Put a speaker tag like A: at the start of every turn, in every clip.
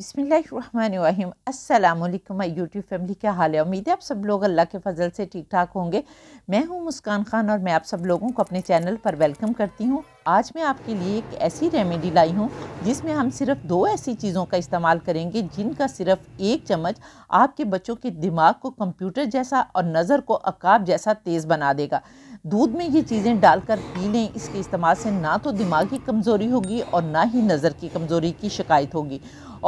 A: बिसमीम अल्लाम my YouTube family क्या हाल है उम्मीद है आप सब लोग अल्लाह के फजल से ठीक ठाक होंगे मैं हूँ मुस्कान खान और मैं आप सब लोगों को अपने चैनल पर वेलकम करती हूँ आज मैं आपके लिए एक ऐसी रेमेडी लाई हूँ जिसमें हम सिर्फ दो ऐसी चीज़ों का इस्तेमाल करेंगे जिनका सिर्फ एक चम्मच आपके बच्चों के दिमाग को कंप्यूटर जैसा और नज़र को अकाब जैसा तेज़ बना देगा दूध में ये चीज़ें डालकर पी लें इसके इस्तेमाल से ना तो दिमाग की कमज़ोरी होगी और ना ही नज़र की कमज़ोरी की शिकायत होगी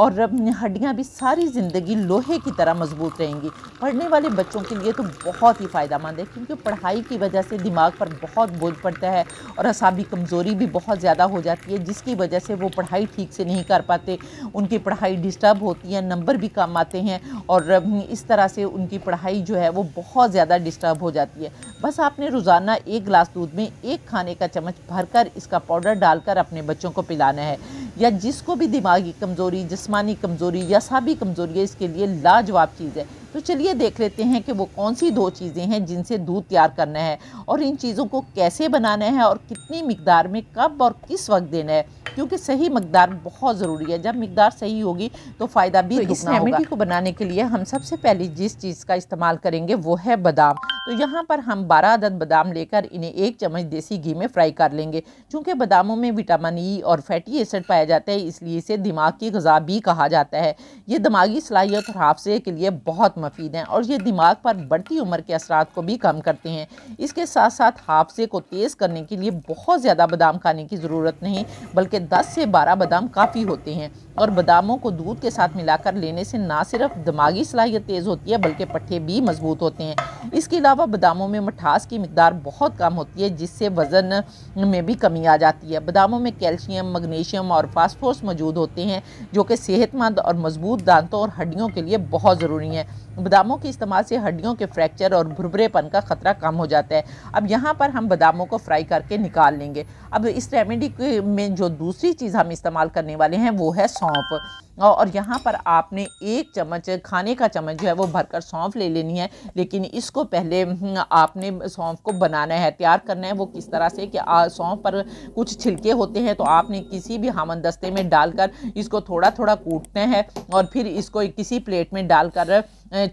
A: और हड्डियाँ भी सारी ज़िंदगी लोहे की तरह मजबूत रहेंगी पढ़ने वाले बच्चों के लिए तो बहुत ही फ़ायदा है क्योंकि पढ़ाई की वजह से दिमाग पर बहुत बोझ पड़ता है और असाबी कमज़ोरी कमज़ोरी भी बहुत ज़्यादा हो जाती है जिसकी वजह से वो पढ़ाई ठीक से नहीं कर पाते उनकी पढ़ाई डिस्टर्ब होती है नंबर भी कम आते हैं और इस तरह से उनकी पढ़ाई जो है वो बहुत ज़्यादा डिस्टर्ब हो जाती है बस आपने रोज़ाना एक गिलास दूध में एक खाने का चम्मच भरकर इसका पाउडर डालकर अपने बच्चों को पिलाना है या जिसको भी दिमागी कमज़ोरी जिसमानी कमज़ोरी या सभी कमज़ोरी है इसके लिए लाजवाब चीज़ है तो चलिए देख लेते हैं कि वो कौन सी दो चीज़ें हैं जिनसे दूध तैयार करना है और इन चीज़ों को कैसे बनाना है और कितनी मकदार में कब और किस वक्त देना है क्योंकि सही मकदार बहुत ज़रूरी है जब मकदार सही होगी तो फ़ायदा भी तो इस रेमेडी को बनाने के लिए हम सबसे पहले जिस चीज़ का इस्तेमाल करेंगे वो है बादाम तो यहाँ पर हम 12 अदद बादाम लेकर इन्हें एक चम्मच देसी घी में फ्राई कर लेंगे चूँकि बादामों में विटामिन ई e और फैटी एसिड पाया जाता है इसलिए इसे दिमाग की गज़ा भी कहा जाता है ये दिमागी सलाहियत और हाफसे के लिए बहुत मफीद हैं और ये दिमाग पर बढ़ती उम्र के असरा को भी कम करते हैं इसके साथ साथ हाफसे को तेज़ करने के लिए बहुत ज़्यादा बादाम खाने की ज़रूरत नहीं बल्कि दस से बारह बादाम काफ़ी होते हैं और बादामों को दूध के साथ मिलाकर लेने से ना सिर्फ दिमागी सलाहियत तेज़ होती है बल्कि पट्ठे भी मजबूत होते हैं इसके अलावा अलावा बादामों में मिठास की मकदार बहुत कम होती है जिससे वज़न में भी कमी आ जाती है बादामों में कैल्शियम मगनीशियम और फास्फोरस मौजूद होते हैं जो कि सेहतमंद और मजबूत दांतों और हड्डियों के लिए बहुत ज़रूरी है बदामों के इस्तेमाल से हड्डियों के फ्रैक्चर और भुरभुरेपन का ख़तरा कम हो जाता है अब यहाँ पर हम बदामों को फ्राई करके निकाल लेंगे अब इस रेमेडी में जो दूसरी चीज़ हम इस्तेमाल करने वाले हैं वो है सौंफ और यहाँ पर आपने एक चम्मच खाने का चम्मच जो है वो भरकर सौंफ ले लेनी है लेकिन इसको पहले हम्म, आपने सौंफ को बनाना है तैयार करना है वो किस तरह से कि सौंफ पर कुछ छिलके होते हैं तो आपने किसी भी हामन दस्ते में डालकर इसको थोड़ा थोड़ा कूटना है और फिर इसको किसी प्लेट में डालकर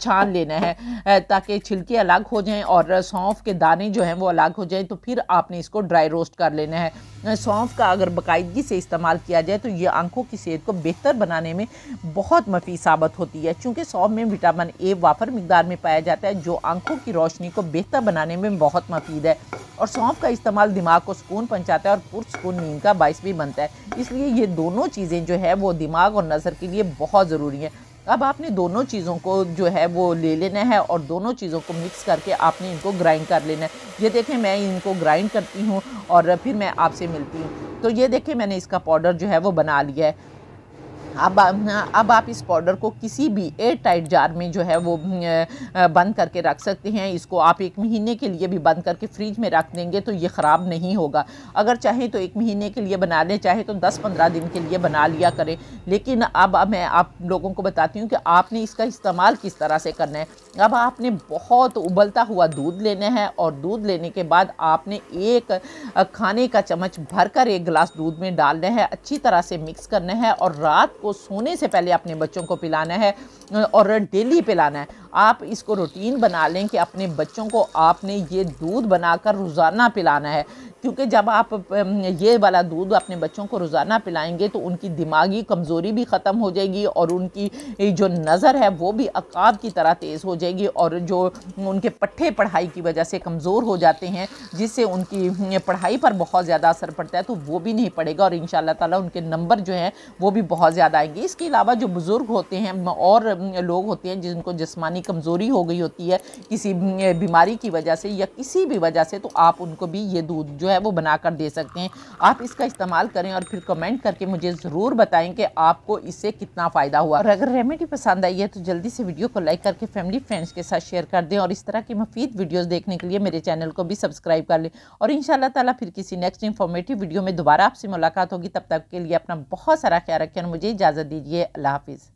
A: छान लेना है ताकि छिलके अलग हो जाएं और सौंफ के दाने जो हैं वो अलग हो जाएं तो फिर आपने इसको ड्राई रोस्ट कर लेना है सौंफ का अगर बाकायदगी से इस्तेमाल किया जाए तो ये आंखों की सेहत को बेहतर बनाने में बहुत मफी साबित होती है चूँकि सौंफ में विटामिन ए वाफर मकदार में पाया जाता है जो आंखों की रोशनी को बेहतर बनाने में बहुत मफीद है और सौंफ का इस्तेमाल दिमाग को सुकून पहुँचाता है और पुरसकून नींद का बायस भी बनता है इसलिए ये दोनों चीज़ें जो है वो दिमाग और नज़र के लिए बहुत ज़रूरी है अब आपने दोनों चीज़ों को जो है वो ले लेना है और दोनों चीज़ों को मिक्स करके आपने इनको ग्राइंड कर लेना है ये देखें मैं इनको ग्राइंड करती हूँ और फिर मैं आपसे मिलती हूँ तो ये देखें मैंने इसका पाउडर जो है वो बना लिया है अब अब आप इस पाउडर को किसी भी एयर टाइट जार में जो है वो बंद करके रख सकते हैं इसको आप एक महीने के लिए भी बंद करके फ्रिज में रख देंगे तो ये ख़राब नहीं होगा अगर चाहे तो एक महीने के लिए बना लें चाहे तो दस पंद्रह दिन के लिए बना लिया करें लेकिन अब मैं आप लोगों को बताती हूँ कि आपने इसका इस्तेमाल किस तरह से करना है अब आपने बहुत उबलता हुआ दूध लेना है और दूध लेने के बाद आपने एक खाने का चम्मच भरकर एक गिलास दूध में डालना है अच्छी तरह से मिक्स करना है और रात को सोने से पहले अपने बच्चों को पिलाना है और डेली पिलाना है आप इसको रूटीन बना लें कि अपने बच्चों को आपने ये दूध बनाकर रोज़ाना पिलाना है क्योंकि जब आप ये वाला दूध अपने बच्चों को रोज़ाना पिलाएंगे तो उनकी दिमागी कमज़ोरी भी ख़त्म हो जाएगी और उनकी जो नज़र है वो भी अकाब की तरह तेज़ हो जाएगी और जो उनके पट्ठे पढ़ाई की वजह से कमज़ोर हो जाते हैं जिससे उनकी पढ़ाई पर बहुत ज़्यादा असर पड़ता है तो वो भी नहीं पड़ेगा और इन ताला उनके नंबर जो हैं वो भी बहुत ज़्यादा आएंगे इसके अलावा जो बुज़ुर्ग होते हैं और लोग होते हैं जिनको जिसमानी यानी कमज़ोरी हो गई होती है किसी बीमारी की वजह से या किसी भी वजह से तो आप उनको भी ये दूध जो है वो बना कर दे सकते हैं आप इसका इस्तेमाल करें और फिर कमेंट करके मुझे ज़रूर बताएं कि आपको इससे कितना फ़ायदा हुआ और अगर रेमेडी पसंद आई है तो जल्दी से वीडियो को लाइक करके फैमिली फ्रेंड्स के साथ शेयर कर दें और इस तरह की मफीद वीडियोज़ देखने के लिए मेरे चैनल को भी सब्सक्राइब कर लें और इन ताला फिर किसी नेक्स्ट इन्फॉर्मेटिव वीडियो में दोबारा आपसे मुलाकात होगी तब तक के लिए अपना बहुत सारा ख्याल रखें और मुझे इजाज़त दीजिए अल्लाह हाफिज़